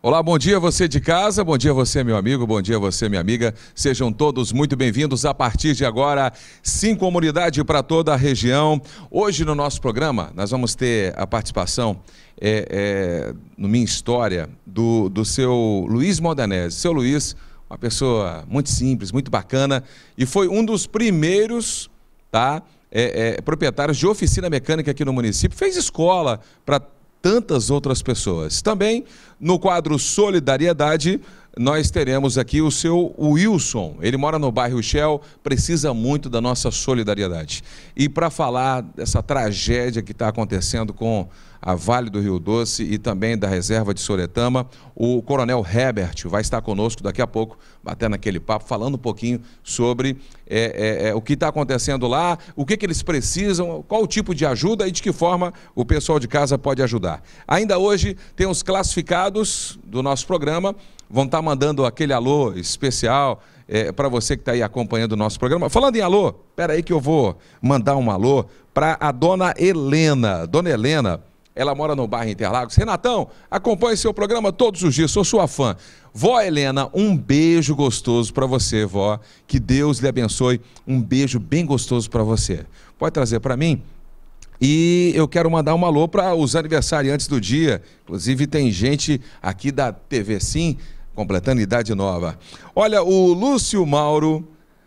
Olá, bom dia você de casa, bom dia você meu amigo, bom dia você minha amiga. Sejam todos muito bem-vindos a partir de agora, sim comunidade para toda a região. Hoje no nosso programa nós vamos ter a participação é, é, no Minha História do, do seu Luiz Modanese. Seu Luiz, uma pessoa muito simples, muito bacana e foi um dos primeiros, tá? É, é proprietários de oficina mecânica aqui no município, fez escola para tantas outras pessoas. Também no quadro Solidariedade, nós teremos aqui o seu Wilson. Ele mora no bairro Shell, precisa muito da nossa solidariedade. E para falar dessa tragédia que está acontecendo com a Vale do Rio Doce e também da reserva de Soretama, o Coronel Herbert vai estar conosco daqui a pouco, batendo aquele papo, falando um pouquinho sobre é, é, é, o que está acontecendo lá, o que, que eles precisam, qual o tipo de ajuda e de que forma o pessoal de casa pode ajudar. Ainda hoje tem os classificados do nosso programa vão estar tá mandando aquele alô especial é, eh, para você que está aí acompanhando o nosso programa. Falando em alô, espera aí que eu vou mandar um alô para a dona Helena. Dona Helena, ela mora no bairro Interlagos. Renatão, acompanhe seu programa todos os dias, sou sua fã. Vó Helena, um beijo gostoso para você, vó. Que Deus lhe abençoe. Um beijo bem gostoso para você. Pode trazer para mim? E eu quero mandar um alô para os aniversariantes do dia. Inclusive, tem gente aqui da TV Sim completando idade nova. Olha, o Lúcio Mauro.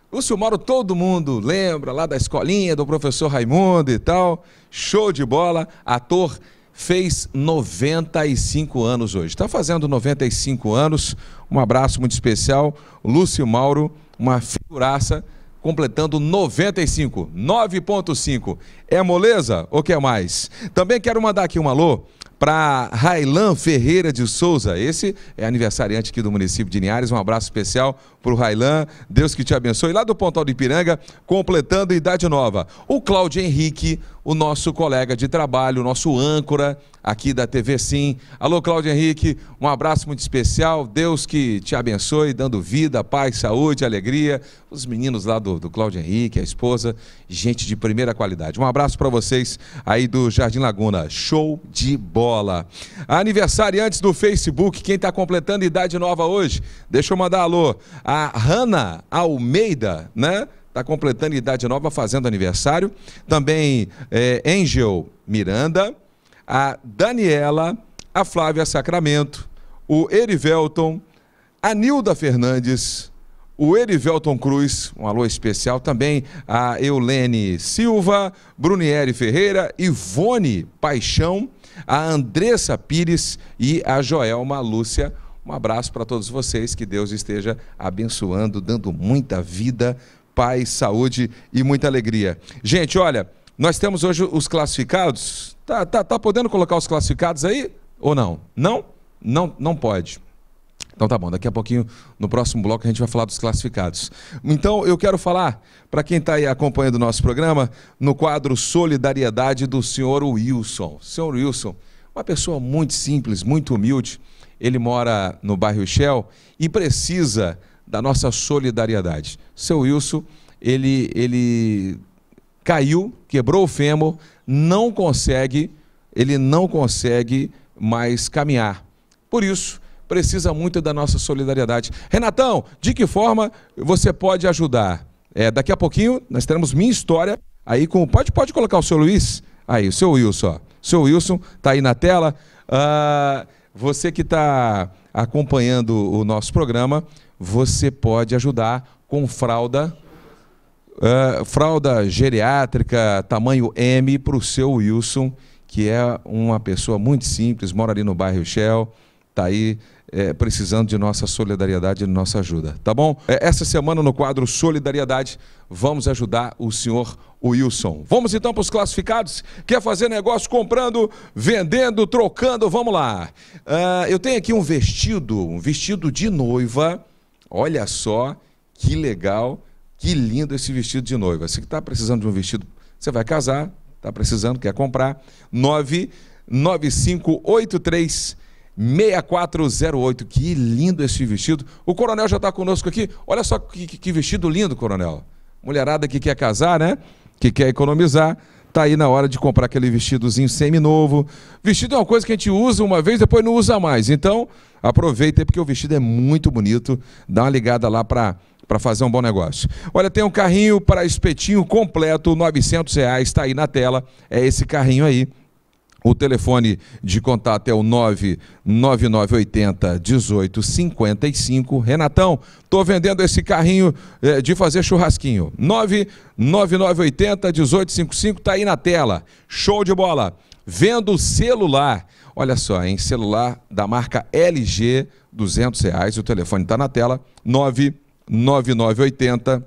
Lúcio Mauro, todo mundo lembra lá da escolinha do professor Raimundo e tal. Show de bola, ator fez 95 anos hoje. Está fazendo 95 anos. Um abraço muito especial. Lúcio Mauro, uma figuraça, completando 95, 9.5. É moleza ou quer é mais? Também quero mandar aqui um alô para Railan Ferreira de Souza. Esse é aniversariante aqui do município de Linhares. Um abraço especial para o Railan. Deus que te abençoe. Lá do Pontal do Ipiranga, completando idade nova. O Cláudio Henrique, o nosso colega de trabalho, o nosso âncora aqui da TV Sim. Alô, Cláudio Henrique, um abraço muito especial. Deus que te abençoe, dando vida, paz, saúde, alegria. Os meninos lá do, do Cláudio Henrique, a esposa, gente de primeira qualidade. Um abraço para vocês aí do Jardim Laguna. Show de bola. Aniversariantes do Facebook, quem está completando idade nova hoje, deixa eu mandar alô. A Hanna Almeida, né? Está completando idade nova, fazendo aniversário. Também é, Angel Miranda, a Daniela, a Flávia Sacramento, o Erivelton, a Nilda Fernandes, o Erivelton Cruz, um alô especial também, a Eulene Silva, Brunieri Ferreira, Ivone Paixão, a Andressa Pires e a Joelma Lúcia. Um abraço para todos vocês, que Deus esteja abençoando, dando muita vida, paz, saúde e muita alegria. Gente, olha, nós temos hoje os classificados, Tá, tá, tá podendo colocar os classificados aí ou não? Não? Não, não pode. Então tá bom, daqui a pouquinho, no próximo bloco, a gente vai falar dos classificados. Então eu quero falar, para quem está aí acompanhando o nosso programa, no quadro Solidariedade do senhor Wilson. Senhor Wilson, uma pessoa muito simples, muito humilde, ele mora no bairro Shell e precisa da nossa solidariedade. Seu Wilson, ele, ele caiu, quebrou o fêmur não consegue, ele não consegue mais caminhar. Por isso, precisa muito da nossa solidariedade. Renatão, de que forma você pode ajudar? É, daqui a pouquinho nós teremos minha história aí com. Pode, pode colocar o seu Luiz? Aí, o seu Wilson, ó. O seu Wilson está aí na tela. Uh, você que está acompanhando o nosso programa, você pode ajudar com fralda Uh, fralda geriátrica, tamanho M, para o seu Wilson, que é uma pessoa muito simples, mora ali no bairro Shell, está aí é, precisando de nossa solidariedade e de nossa ajuda, tá bom? É, essa semana no quadro Solidariedade, vamos ajudar o senhor Wilson. Vamos então para os classificados? Quer fazer negócio comprando, vendendo, trocando? Vamos lá. Uh, eu tenho aqui um vestido, um vestido de noiva, olha só que legal que lindo esse vestido de noiva. Se está precisando de um vestido, você vai casar, está precisando, quer comprar. 99583 6408. Que lindo esse vestido. O coronel já está conosco aqui. Olha só que, que, vestido lindo, coronel. Mulherada que quer casar, né? Que quer economizar. Está aí na hora de comprar aquele vestidozinho semi-novo. Vestido é uma coisa que a gente usa uma vez, depois não usa mais. Então, aproveita é porque o vestido é muito bonito. Dá uma ligada lá para para fazer um bom negócio. Olha, tem um carrinho para espetinho completo, 900 reais, está aí na tela, é esse carrinho aí. O telefone de contato é o 99980 1855. Renatão, estou vendendo esse carrinho é, de fazer churrasquinho. 99980 1855, está aí na tela. Show de bola. Vendo celular. Olha só, em celular da marca LG, 200 reais. O telefone está na tela, 999 9980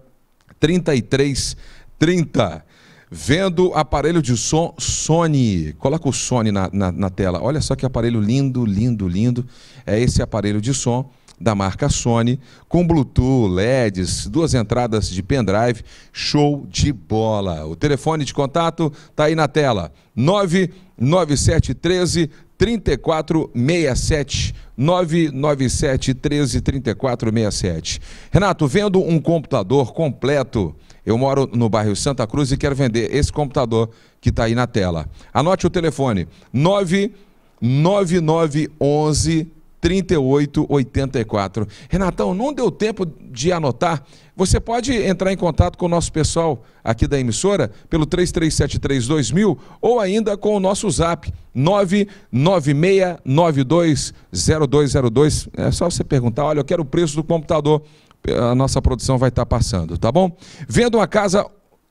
3330. Vendo aparelho de som Sony. Coloca o Sony na, na, na, tela. Olha só que aparelho lindo, lindo, lindo. É esse aparelho de som da marca Sony, com Bluetooth, LEDs, duas entradas de pendrive, show de bola. O telefone de contato tá aí na tela. 99713 3467 997 13 3467. Renato, vendo um computador completo, eu moro no bairro Santa Cruz e quero vender esse computador que está aí na tela. Anote o telefone: 99911 3884. Renatão, não deu tempo de anotar? Você pode entrar em contato com o nosso pessoal aqui da emissora pelo 33732000 ou ainda com o nosso zap 996920202. É só você perguntar, olha, eu quero o preço do computador. A nossa produção vai estar passando, tá bom? Vendo uma casa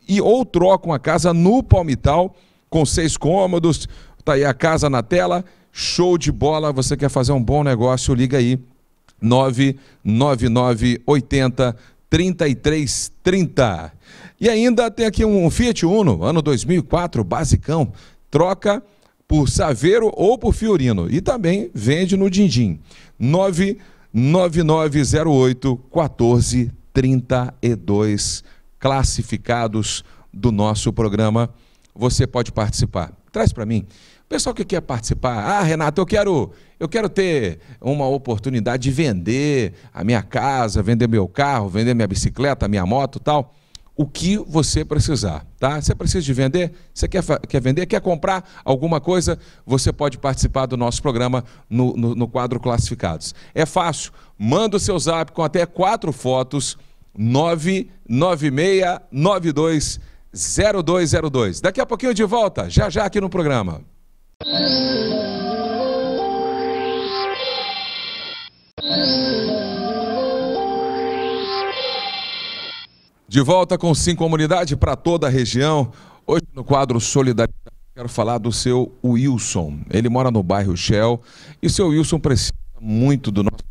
e ou troca uma casa no Palmital com seis cômodos, tá aí a casa na tela Show de bola, você quer fazer um bom negócio, liga aí. 80 3330. E ainda tem aqui um Fiat Uno, ano 2004, basicão. Troca por Saveiro ou por Fiorino. E também vende no Dindim. 99908 1432. Classificados do nosso programa. Você pode participar. Traz para mim pessoal que quer é participar, ah, Renato, eu quero, eu quero ter uma oportunidade de vender a minha casa, vender meu carro, vender minha bicicleta, minha moto, tal. O que você precisar, tá? Você precisa de vender? Você quer, quer vender? Quer comprar alguma coisa? Você pode participar do nosso programa no, no, no quadro Classificados. É fácil. Manda o seu zap com até quatro fotos, 996920202. Daqui a pouquinho de volta, já já aqui no programa. De volta com Sim Comunidade para toda a região. Hoje no quadro Solidariedade quero falar do seu Wilson. Ele mora no bairro Shell e seu Wilson precisa muito do nosso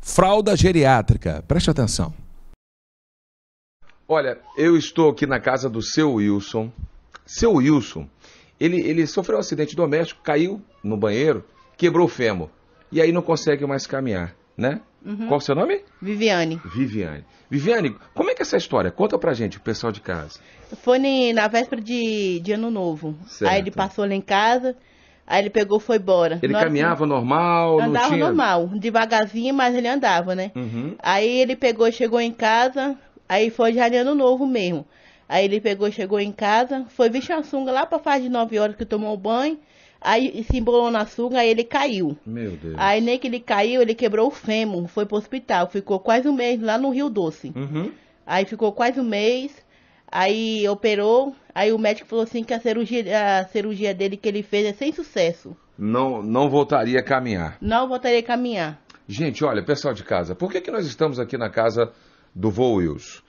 fralda geriátrica. Preste atenção. Olha, eu estou aqui na casa do seu Wilson. Seu Wilson, ele, ele sofreu um acidente doméstico, caiu no banheiro, quebrou o fêmur. E aí não consegue mais caminhar, né? Uhum. Qual o seu nome? Viviane. Viviane. Viviane, como é que é essa história? Conta pra gente, o pessoal de casa. Foi na véspera de, de Ano Novo. Certo. Aí ele passou lá em casa, aí ele pegou e foi embora. Ele Nós, caminhava normal? Andava tinha... normal, devagarzinho, mas ele andava, né? Uhum. Aí ele pegou, chegou em casa, aí foi já de Ano Novo mesmo. Aí ele pegou, chegou em casa, foi vestir a sunga lá para faz de 9 horas que tomou banho. Aí se embolou na sunga, aí ele caiu. Meu Deus. Aí nem que ele caiu, ele quebrou o fêmur, foi pro hospital. Ficou quase um mês lá no Rio Doce. Uhum. Aí ficou quase um mês, aí operou, aí o médico falou assim que a cirurgia, a cirurgia dele que ele fez é sem sucesso. Não, não voltaria a caminhar. Não voltaria a caminhar. Gente, olha, pessoal de casa, por que, que nós estamos aqui na casa do Voils?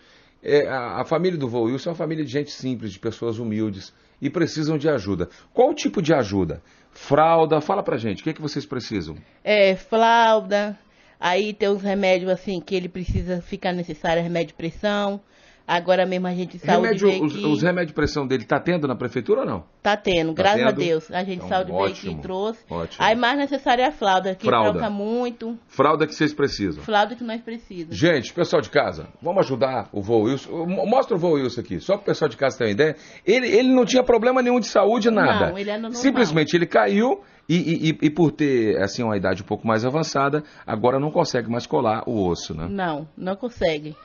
É, a, a, família do Voo Wilson é uma família de gente simples, de pessoas humildes e precisam de ajuda. Qual tipo de ajuda? Fralda, fala pra gente, o que, é que vocês precisam? É, fralda, aí tem uns remédios assim que ele precisa ficar necessário, remédio de pressão, Agora mesmo a gente saúde remédio, vê os, que... Os remédios de pressão dele tá tendo na prefeitura ou não? Tá tendo, tá graças tendo? a Deus. A gente então, saúde ótimo, que trouxe. Ótimo. Aí mais necessária é a fralda, que fralda. troca muito. Fralda que vocês precisam. Fralda que nós precisamos. Gente, pessoal de casa, vamos ajudar o Vô Wilson. Mostra o Vô Wilson aqui, só para o pessoal de casa ter uma ideia. Ele, ele não tinha problema nenhum de saúde, nada. Não, ele é normal. Simplesmente ele caiu e, e, e, por ter assim uma idade um pouco mais avançada, agora não consegue mais colar o osso, né? Não, não consegue.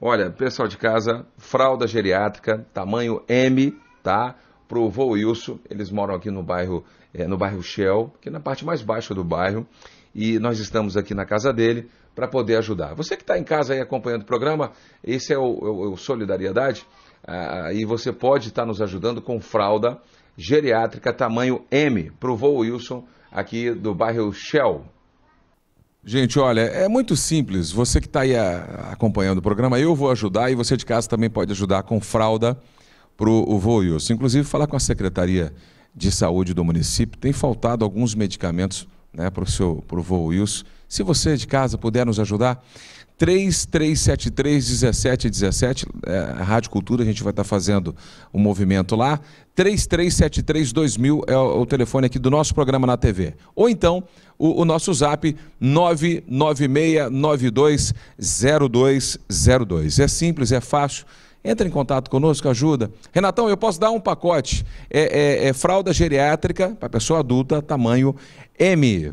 Olha, pessoal de casa, fralda geriátrica, tamanho M, tá? Pro vô Wilson, eles moram aqui no bairro, é, no bairro Shell, que é na parte mais baixa do bairro, e nós estamos aqui na casa dele para poder ajudar. Você que está em casa aí acompanhando o programa, esse é o, é o, é o Solidariedade, ah, e você pode estar tá nos ajudando com fralda geriátrica tamanho M pro vô Wilson aqui do bairro Shell, Gente, olha, é muito simples. Você que está aí a, ah, acompanhando o programa, eu vou ajudar e você de casa também pode ajudar com fralda para o Voios. Inclusive, falar com a Secretaria de Saúde do município. Tem faltado alguns medicamentos né, para o seu pro Voios. Se você de casa puder nos ajudar, 3373 1717, é, Rádio Cultura, a gente vai estar tá fazendo um movimento lá. 3373 2000 é o, o, telefone aqui do nosso programa na TV. Ou então, o, o nosso zap 996920202. É simples, é fácil. Entra em contato conosco, ajuda. Renatão, eu posso dar um pacote. É, é, é fralda geriátrica para pessoa adulta, tamanho M. E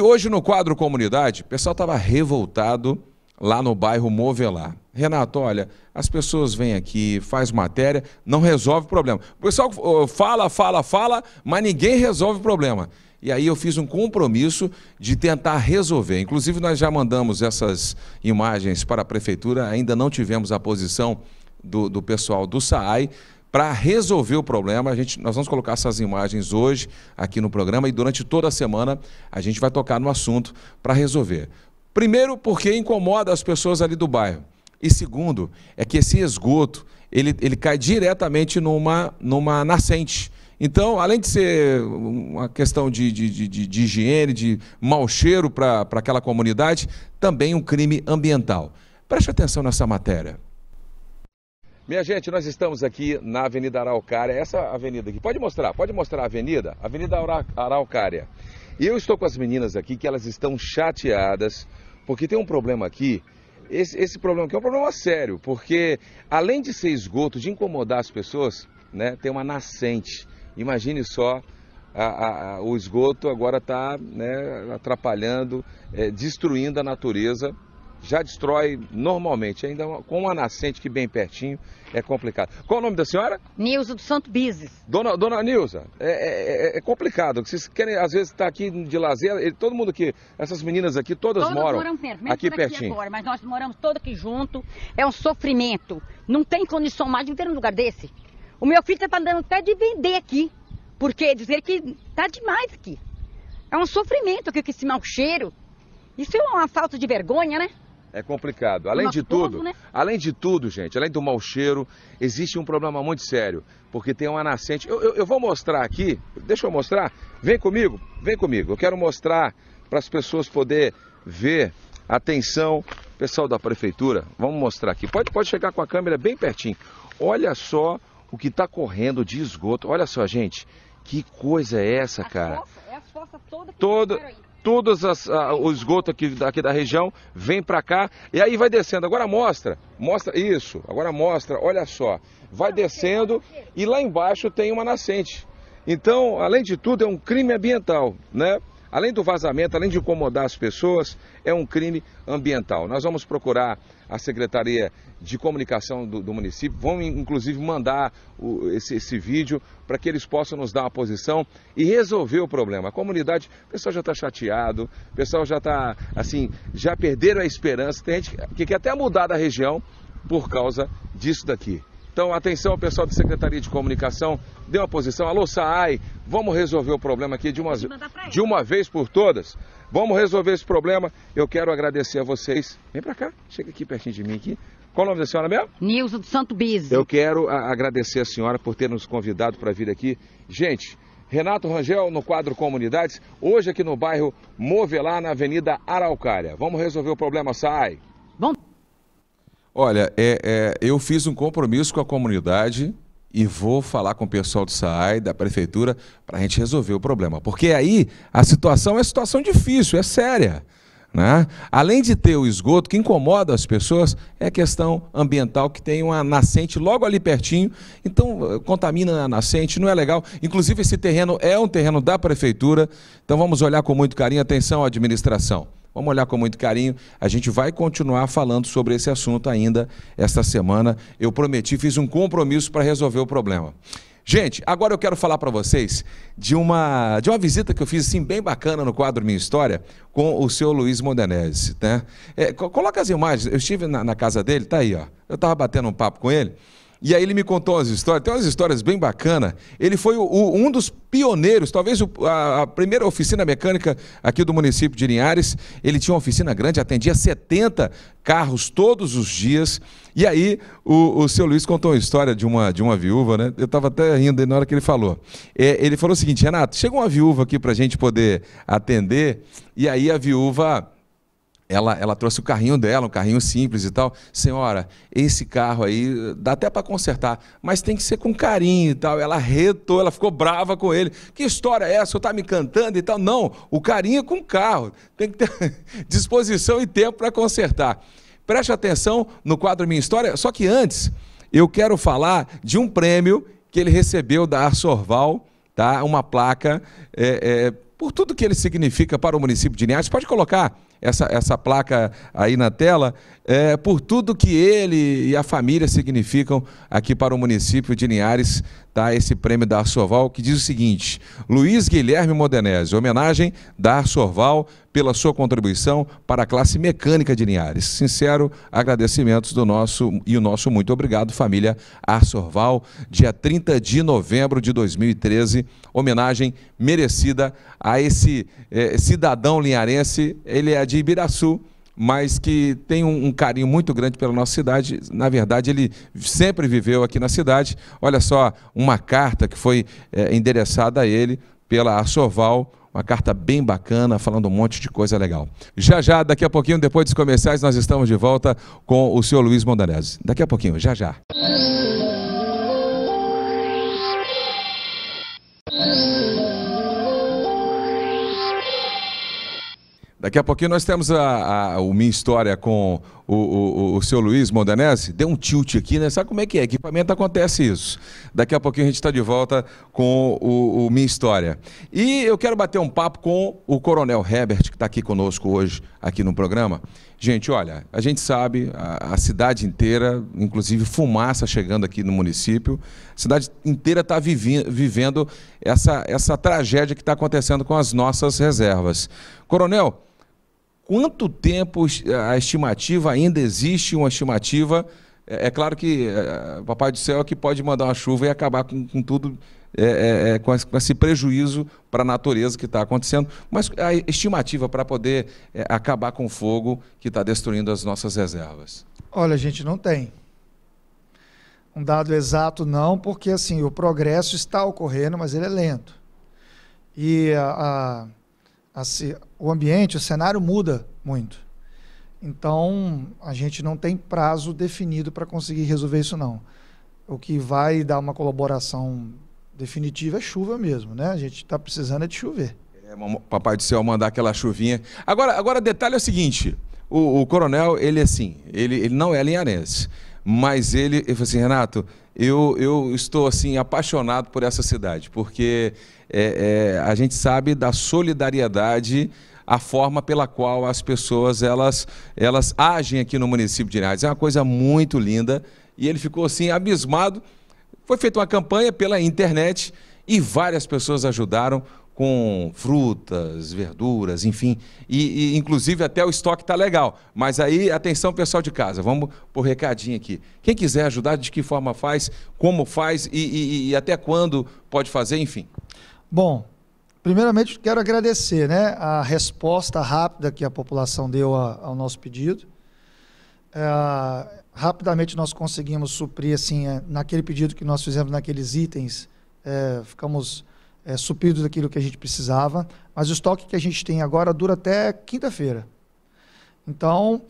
hoje no quadro Comunidade, o pessoal estava revoltado lá no bairro Movelar. Renato, olha, as pessoas vêm aqui, faz matéria, não resolve o problema. O pessoal fala, fala, fala, mas ninguém resolve o problema. E aí eu fiz um compromisso de tentar resolver. Inclusive, nós já mandamos essas imagens para a prefeitura, ainda não tivemos a posição do, do pessoal do SAAI, para resolver o problema. A gente, nós vamos colocar essas imagens hoje aqui no programa e durante toda a semana a gente vai tocar no assunto para resolver. Primeiro, porque incomoda as pessoas ali do bairro. E segundo, é que esse esgoto, ele, ele cai diretamente numa, numa nascente. Então, além de ser uma questão de, de, de, de higiene, de mau cheiro para aquela comunidade, também um crime ambiental. Preste atenção nessa matéria. Minha gente, nós estamos aqui na Avenida Araucária, essa avenida aqui. Pode mostrar, pode mostrar a avenida? Avenida Araucária. E eu estou com as meninas aqui que elas estão chateadas porque tem um problema aqui esse, esse, problema aqui é um problema sério, porque além de ser esgoto, de incomodar as pessoas, né, tem uma nascente. Imagine só, a, a, o esgoto agora está né, atrapalhando, é, destruindo a natureza já destrói normalmente. Ainda com uma nascente que bem pertinho é complicado. Qual o nome da senhora? Nilza do Santo Bizes. Dona, dona Nilza, é, é, é, é complicado. Vocês querem, às vezes, estar tá aqui de lazer. Todo mundo aqui, essas meninas aqui, todas Todos moram, moram mesmo, aqui pertinho. Agora, mas nós moramos todos aqui junto. É um sofrimento. Não tem condição mais de ter um lugar desse. O meu filho está andando até de vender aqui. Porque dizer que tá demais aqui. É um sofrimento aqui com esse mau cheiro. Isso é uma falta de vergonha, né? É complicado. Além de tudo, né? além de tudo, gente, além do mau cheiro, existe um problema muito sério, porque tem uma nascente. Eu, eu, eu vou mostrar aqui, deixa eu mostrar. Vem comigo, vem comigo. Eu quero mostrar para as pessoas poder ver. Atenção, pessoal da prefeitura, vamos mostrar aqui. Pode, pode chegar com a câmera bem pertinho. Olha só o que está correndo de esgoto. Olha só, gente, que coisa é essa, a cara? é a força toda que toda... aí todas as, a, o esgoto aqui, daqui da região vem para cá e aí vai descendo. Agora mostra, mostra isso, agora mostra, olha só, vai descendo e lá embaixo tem uma nascente. Então, além de tudo, é um crime ambiental, né? Além do vazamento, além de incomodar as pessoas, é um crime ambiental. Nós vamos procurar a Secretaria de Comunicação do, do município. Vão, inclusive, mandar o, esse, esse vídeo para que eles possam nos dar uma posição e resolver o problema. A comunidade, o pessoal já está chateado, o pessoal já está, assim, já perderam a esperança. Tem gente que quer até mudar da região por causa disso daqui. Então, atenção pessoal da Secretaria de Comunicação, dê uma posição. Alô, SAAI, vamos resolver o problema aqui de uma, de uma vez por todas. Vamos resolver esse problema. Eu quero agradecer a vocês. Vem para cá, chega aqui pertinho de mim aqui. Qual o nome da senhora mesmo? Nilza do Santo Bize. Eu quero agradecer a senhora por ter nos convidado para vir aqui. Gente, Renato Rangel no quadro Comunidades, hoje aqui no bairro Movelar, na Avenida Araucária. Vamos resolver o problema, SAAI. Vamos. Olha, é, é, eu fiz um compromisso com a comunidade e vou falar com o pessoal do SAAI, da prefeitura, para a gente resolver o problema. Porque aí a situação é situação difícil, é séria. Né? Além de ter o esgoto, que incomoda as pessoas é questão ambiental, que tem uma nascente logo ali pertinho, então contamina a nascente, não é legal. Inclusive, esse terreno é um terreno da prefeitura, então vamos olhar com muito carinho. Atenção, administração. Vamos olhar com muito carinho. A gente vai continuar falando sobre esse assunto ainda esta semana. Eu prometi, fiz um compromisso para resolver o problema. Gente, agora eu quero falar para vocês de uma, de uma visita que eu fiz assim bem bacana no quadro Minha História com o seu Luiz Mondanese, né? É, coloca as imagens. Eu estive na, na casa dele, tá aí, ó. Eu estava batendo um papo com ele. E aí ele me contou umas histórias, tem umas histórias bem bacanas. Ele foi o, o, um dos pioneiros, talvez o, a, a, primeira oficina mecânica aqui do município de Linhares. Ele tinha uma oficina grande, atendia 70 carros todos os dias. E aí o, seu Luiz contou uma história de uma, de uma viúva, né? Eu estava até rindo na hora que ele falou. É, ele falou o seguinte, Renato, chega uma viúva aqui para a gente poder atender. E aí a viúva ela, ela trouxe o carrinho dela, um carrinho simples e tal. Senhora, esse carro aí dá até para consertar, mas tem que ser com carinho e tal. Ela retou, ela ficou brava com ele. Que história é essa? Você está me cantando e tal? Não, o carinho é com o carro. Tem que ter disposição e tempo para consertar. Preste atenção no quadro Minha História, só que antes eu quero falar de um prêmio que ele recebeu da Arsorval, tá? uma placa, é, é, por tudo que ele significa para o município de Linhares. Pode colocar essa, essa placa aí na tela, é, por tudo que ele e a família significam aqui para o município de Linhares, tá? Esse prêmio da Arsorval, que diz o seguinte: Luiz Guilherme Modenese, homenagem da Arsorval pela sua contribuição para a classe mecânica de Linhares. Sincero agradecimentos do nosso e o nosso muito obrigado, família Arsorval, dia 30 de novembro de 2013, homenagem merecida a esse eh, cidadão linharense, ele é de Ibiraçu mas que tem um, um, carinho muito grande pela nossa cidade. Na verdade, ele sempre viveu aqui na cidade. Olha só, uma carta que foi é, endereçada a ele pela Assoval, uma carta bem bacana, falando um monte de coisa legal. Já já, daqui a pouquinho, depois dos comerciais, nós estamos de volta com o senhor Luiz Mondanese. Daqui a pouquinho, já já. Daqui a pouquinho nós temos a, a, o Minha História com o, o, o seu Luiz Mondanese. Deu um tilt aqui, né? Sabe como é que é? Equipamento acontece isso. Daqui a pouquinho a gente está de volta com o, o, Minha História. E eu quero bater um papo com o Coronel Herbert, que está aqui conosco hoje, aqui no programa. Gente, olha, a gente sabe, a, a cidade inteira, inclusive fumaça chegando aqui no município, a cidade inteira está vivendo essa, essa tragédia que está acontecendo com as nossas reservas. Coronel, quanto tempo eh, a estimativa ainda existe uma estimativa? É, é claro que é, Papai do Céu é que pode mandar uma chuva e acabar com, com tudo, é, é, é com, esse prejuízo para a natureza que está acontecendo, mas a estimativa para poder é, acabar com o fogo que está destruindo as nossas reservas. Olha, a gente não tem um dado exato não, porque assim o progresso está ocorrendo, mas ele é lento. E a, a Assim, o ambiente, o cenário muda muito. Então, a gente não tem prazo definido para conseguir resolver isso, não. O que vai dar uma colaboração definitiva é chuva mesmo, né? A gente está precisando é de chover. É, papai do céu mandar aquela chuvinha. Agora, agora detalhe é o seguinte: o, o coronel, ele é assim, ele, ele não é linharense, mas ele, ele falou assim, Renato, eu, eu estou assim apaixonado por essa cidade, porque é, é, a gente sabe da solidariedade a forma pela qual as pessoas elas, elas agem aqui no município de Linhares. É uma coisa muito linda e ele ficou assim abismado. Foi feita uma campanha pela internet e várias pessoas ajudaram com frutas, verduras, enfim, e, e inclusive até o estoque está legal. Mas aí, atenção pessoal de casa, vamos por recadinho aqui. Quem quiser ajudar, de que forma faz, como faz e, e, e até quando pode fazer, enfim. Bom, primeiramente quero agradecer né, a resposta rápida que a população deu a, ao nosso pedido. É, rapidamente nós conseguimos suprir, assim, é, naquele pedido que nós fizemos naqueles itens, é, ficamos é, supridos daquilo que a gente precisava, mas o estoque que a gente tem agora dura até quinta-feira. Então,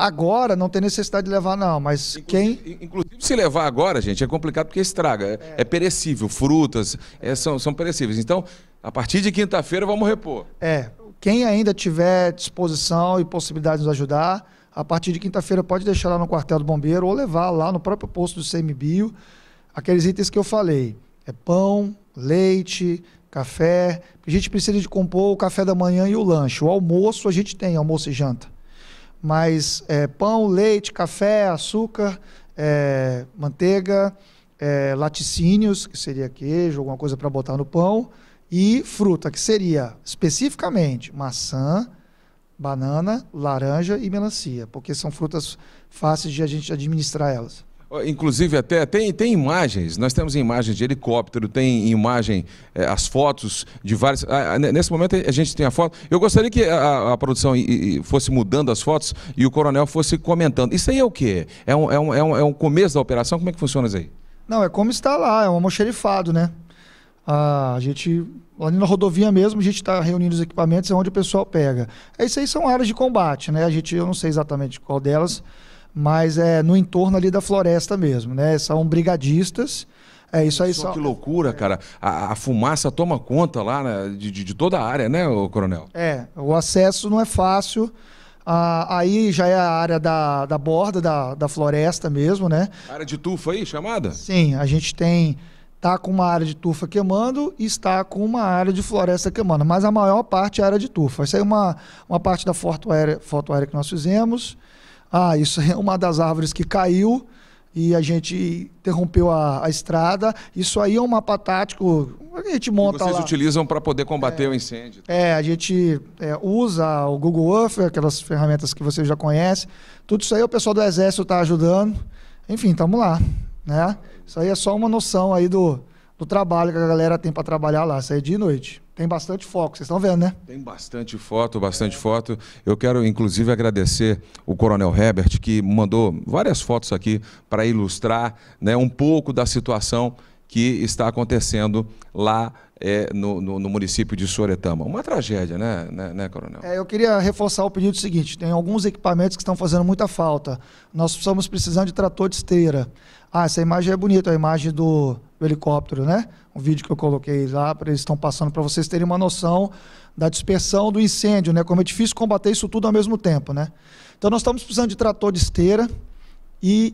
Agora não tem necessidade de levar, não, mas inclusive, quem. Inclusive, se levar agora, gente, é complicado porque estraga. É, é perecível, frutas é, são, são perecíveis. Então, a partir de quinta-feira, vamos repor. É. Quem ainda tiver disposição e possibilidade de nos ajudar, a partir de quinta-feira pode deixar lá no quartel do bombeiro ou levar lá no próprio posto do CMBio aqueles itens que eu falei. É pão, leite, café. A gente precisa de compor o café da manhã e o lanche. O almoço a gente tem, almoço e janta mas é, pão, leite, café, açúcar, é, manteiga, é, laticínios, que seria queijo, alguma coisa para botar no pão, e fruta, que seria especificamente maçã, banana, laranja e melancia, porque são frutas fáceis de a gente administrar elas. Inclusive, até tem, tem imagens, nós temos imagens de helicóptero, tem imagem, é, as fotos de várias. Ah, ah, nesse momento a gente tem a foto. Eu gostaria que a, a produção i, i, fosse mudando as fotos e o coronel fosse comentando. Isso aí é o quê? É um, é um, é um, é um começo da operação? Como é que funciona isso aí? Não, é como está lá, é um almoxerifado, né? a gente, lá na rodovia mesmo, a gente está reunindo os equipamentos, é onde o pessoal pega. É, isso aí são áreas de combate, né? A gente, eu não sei exatamente qual delas mas é no entorno ali da floresta mesmo, né? São brigadistas. É isso aí, só. Que loucura, cara. A, a fumaça toma conta lá né? de, de, de, toda a área, né, coronel? É, o acesso não é fácil. Ah, aí já é a área da, da borda da, da floresta mesmo, né? área de tufa aí, chamada? Sim, a gente tem. Está com uma área de tufa queimando e está com uma área de floresta queimando, mas a maior parte é a área de tufa. Essa é uma, uma parte da foto aérea, foto aérea que nós fizemos. Ah, isso é uma das árvores que caiu e a gente interrompeu a, a estrada. Isso aí é um mapa tático a gente monta que vocês lá. utilizam para poder combater é, o incêndio. Tá? É, a gente é, usa o Google Earth, aquelas ferramentas que vocês já conhecem. Tudo isso aí o pessoal do Exército está ajudando. Enfim, estamos lá. Né? Isso aí é só uma noção aí do, do trabalho que a galera tem para trabalhar lá. Isso aí é de noite. Tem bastante foco, vocês estão vendo, né? Tem bastante foto, bastante é. foto. Eu quero, inclusive, agradecer o Coronel Herbert, que mandou várias fotos aqui para ilustrar né, um pouco da situação que está acontecendo lá é, no, no, no, município de Soretama. Uma tragédia, né, né, né Coronel? É, eu queria reforçar o pedido seguinte: tem alguns equipamentos que estão fazendo muita falta. Nós estamos precisando de trator de esteira. Ah, essa imagem é bonita, a imagem do do helicóptero, né? Um vídeo que eu coloquei lá, eles estão passando para vocês terem uma noção da dispersão do incêndio, né? Como é difícil combater isso tudo ao mesmo tempo, né? Então nós estamos precisando de trator de esteira e